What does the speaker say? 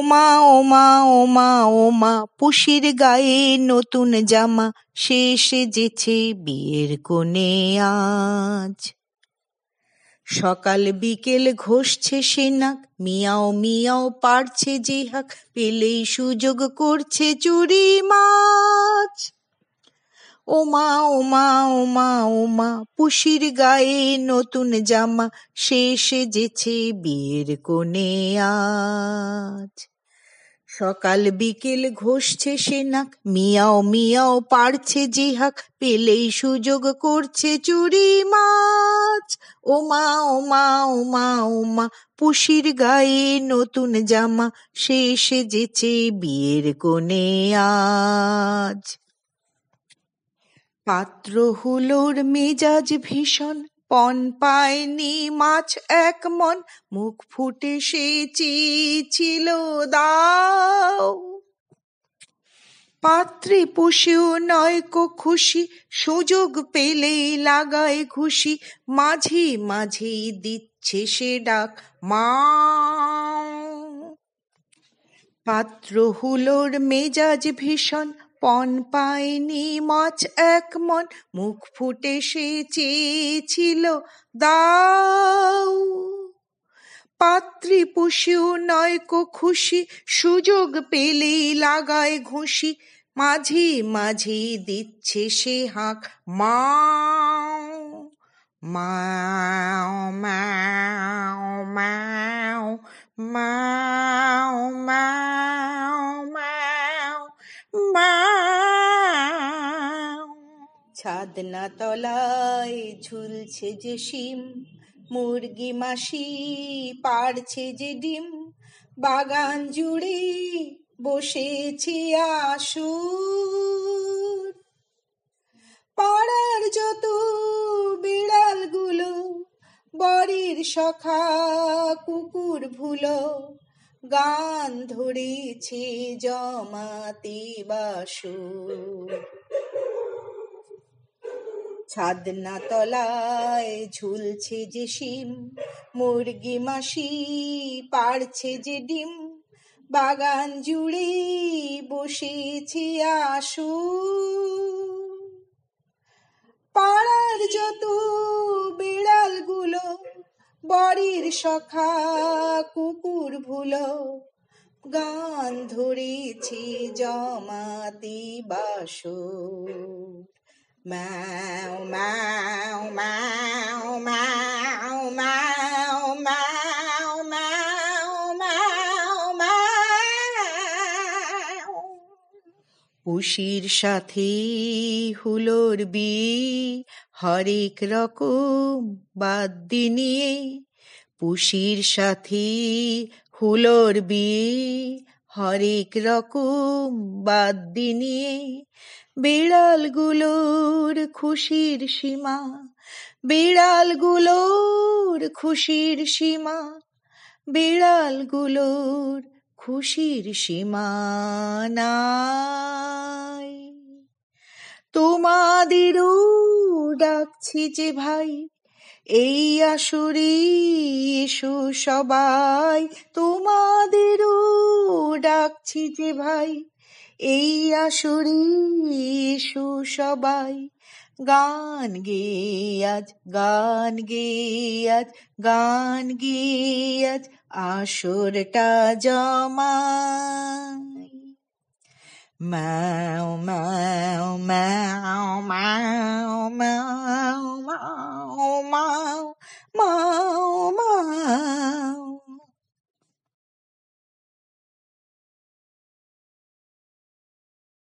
ওমা ওমা ওমা ওমা পুষির গায়ে নতুন জামা শেষ যেছে বিয়ের কোণে আজ সকাল বিকেল ঘষছে সে নাক মিয়াও মিয়াও পারছে যে হাক পেলেই সুযোগ করছে চুরি মাছ ও মা ও মা ও মা ও মা পুষির গায়ে নতুন জামা শেষ যেছে বিয়ের কোণে আজ সকাল বিকেল ঘষছে সে নাক মিয়াও মিয়াও পারছে যে হাক পেলেই সুযোগ করছে চুরি মাছ ও মা ও মা ও মা ও মা পুষির গায়ে নতুন জামা শেষ যেছে বিয়ের কোণে আজ পাত্র হুলোর মেজাজ ভীষণ পন পায়নি মাছ এক মন মুখ ফুটে সে চেয়েছিল দাও পাত্রে পুষেও নয় কো খুশি সুযোগ পেলেই লাগায় খুশি মাঝে মাঝে দিচ্ছে সে ডাক মা পাত্র হুলোর মেজাজ ভীষণ পন পায়নি মাছ এক মন মুখ ফুটে সে চেয়েছিল দাও পাত্রী পুষিও নয়কো খুশি সুযোগ পেলেই লাগায় ঘুষি মাঝে মাঝে দিচ্ছে সে হাঁক মাও মাও মা মা ছাদনা তলায় ঝুলছে যে শিম মুরগি মাসি পারছে যে ডিম বাগান জুড়ে বসেছি আসু পাড়ার যত বিড়ালগুলো বড়ির সখা কুকুর ভুলো গান ধরেছে জমাতে বাসু ছাদনা তলায় ঝুলছে যে শিম মুরগি মাসি পারছে যে ডিম বাগান জুড়ে বসেছি আসু পাড়ার যত গুলো বড়ির সখা কুকুর ভুলো গান ধরেছি জমাতি Basu Mau, mau, mau, mau, mau, mau, mau, mau, mau. পুষির সাথে হুলোর বিয়ে হরেক রকম বাদ্য নিয়ে পুষির সাথে হুলোর বিয়ে হরেক রকম বাদ নিয়ে বিড়ালগুলোর খুশির সীমা বিড়ালগুলোর খুশির সীমা বিড়ালগুলোর খুশির সীমানায় তোমাদেরও ডাকছি যে ভাই এই আসুরি ইসু সবাই তোমাদের ডাকছি যে ভাই এই আসুরি ইসু সবাই গান গে আজ গান গে আজ গান গে আজ আসরটা জমা Mow, mow, mow, mow, mow, mow, mow, mow.